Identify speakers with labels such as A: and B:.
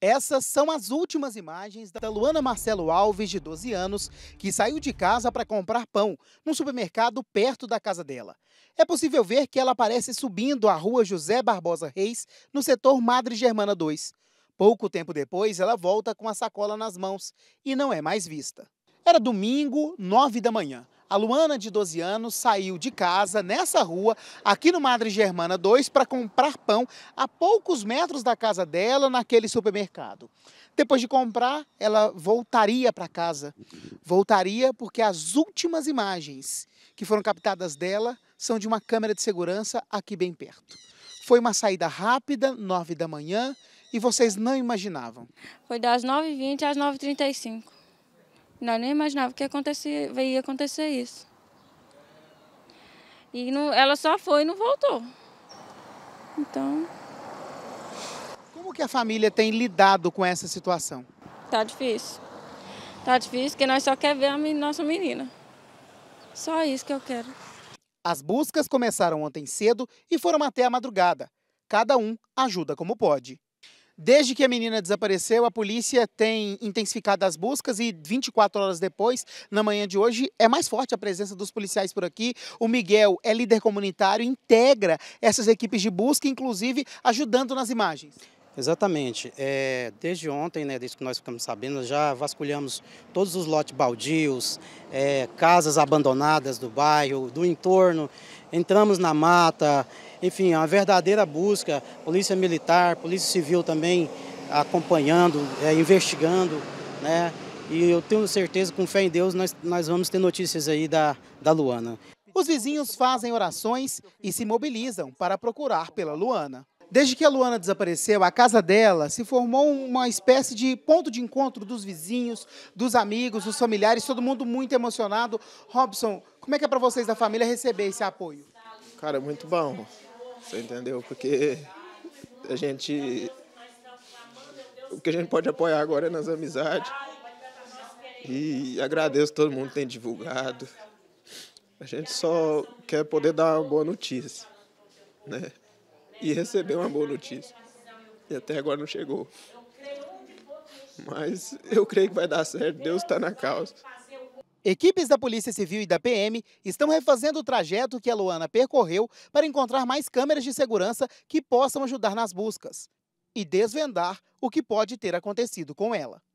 A: Essas são as últimas imagens da Luana Marcelo Alves, de 12 anos, que saiu de casa para comprar pão num supermercado perto da casa dela. É possível ver que ela aparece subindo a rua José Barbosa Reis, no setor Madre Germana 2. Pouco tempo depois, ela volta com a sacola nas mãos e não é mais vista. Era domingo, 9 da manhã a Luana, de 12 anos, saiu de casa nessa rua, aqui no Madre Germana 2, para comprar pão a poucos metros da casa dela, naquele supermercado. Depois de comprar, ela voltaria para casa. Voltaria porque as últimas imagens que foram captadas dela são de uma câmera de segurança aqui bem perto. Foi uma saída rápida, 9 da manhã, e vocês não imaginavam.
B: Foi das 9h20 às 9h35. Nós nem imaginávamos que acontecia, ia acontecer isso. E não, ela só foi e não voltou. Então.
A: Como que a família tem lidado com essa situação?
B: Tá difícil. Tá difícil porque nós só queremos ver a nossa menina. Só isso que eu quero.
A: As buscas começaram ontem cedo e foram até a madrugada. Cada um ajuda como pode. Desde que a menina desapareceu, a polícia tem intensificado as buscas e 24 horas depois, na manhã de hoje, é mais forte a presença dos policiais por aqui. O Miguel é líder comunitário, integra essas equipes de busca, inclusive ajudando nas imagens.
C: Exatamente. É, desde ontem, né, desde que nós ficamos sabendo, já vasculhamos todos os lotes baldios, é, casas abandonadas do bairro, do entorno. Entramos na mata, enfim, é uma verdadeira busca. Polícia Militar, Polícia Civil também acompanhando, é, investigando, né? E eu tenho certeza, com fé em Deus, nós, nós vamos ter notícias aí da, da Luana.
A: Os vizinhos fazem orações e se mobilizam para procurar pela Luana. Desde que a Luana desapareceu, a casa dela se formou uma espécie de ponto de encontro dos vizinhos, dos amigos, dos familiares, todo mundo muito emocionado. Robson, como é que é para vocês da família receber esse apoio?
D: Cara, é muito bom. Você entendeu? Porque a gente. O que a gente pode apoiar agora é nas amizades. E agradeço todo mundo que tem divulgado. A gente só quer poder dar uma boa notícia. Né? e receber uma boa notícia. E até agora não chegou. Mas eu creio que vai dar certo, Deus está na causa.
A: Equipes da Polícia Civil e da PM estão refazendo o trajeto que a Luana percorreu para encontrar mais câmeras de segurança que possam ajudar nas buscas e desvendar o que pode ter acontecido com ela.